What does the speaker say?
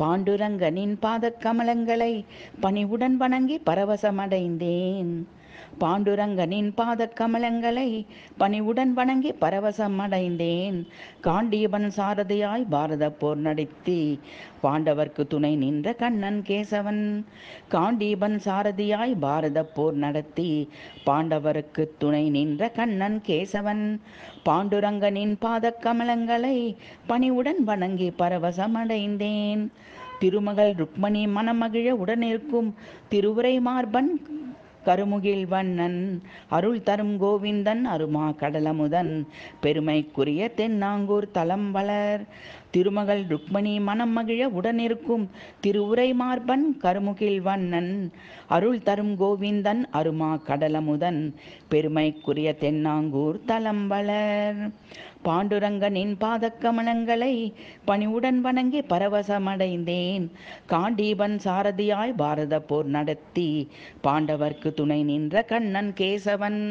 பாண்டுரங்கனின் பாதக்கமலங்களை பணிவுடன் வணங்கி பரவசமடைந்தேன் பாண்டுரங்கனின் கமலங்களை பணிவுடன் வணங்கி பரவசம் அடைந்தேன் காண்டியபன் சாரதியாய் பாரத போர் நடத்தி பாண்டவர்க்கு துணை நின்ற கண்ணன் கேசவன் காண்டீபன் சாரதியாய் பாரத போர் நடத்தி பாண்டவருக்கு துணை நின்ற கண்ணன் கேசவன் பாண்டுரங்கனின் கமலங்களை பணிவுடன் வணங்கி பரவசம் அடைந்தேன் திருமகள் ருக்மணி மனமகிழ உடனிருக்கும் திருவுரை மார்பன் கருமுகில் வண்ணன் அருள் தரும் கோவிந்தன் அருமா கடலமுதன் பெருமைக்குரிய தென்னாங்கூர் தலம் வளர் திருமகள் ருக்மணி மனம் மகிழ உடனிருக்கும் திருவுரை மார்பன் கருமுகில் வண்ணன் அருள் தரும் கோவிந்தன் அருமா கடலமுதன் பெருமைக்குரிய தென்னாங்கூர் தலம் வளர் பாண்டுரங்கனின் பாதக்கமலங்களை பணிவுடன் வணங்கி பரவசமடைந்தேன் காண்டீபன் சாரதியாய் பாரத போர் நடத்தி பாண்டவர்க்கு துணை நின்ற கண்ணன் கேசவன்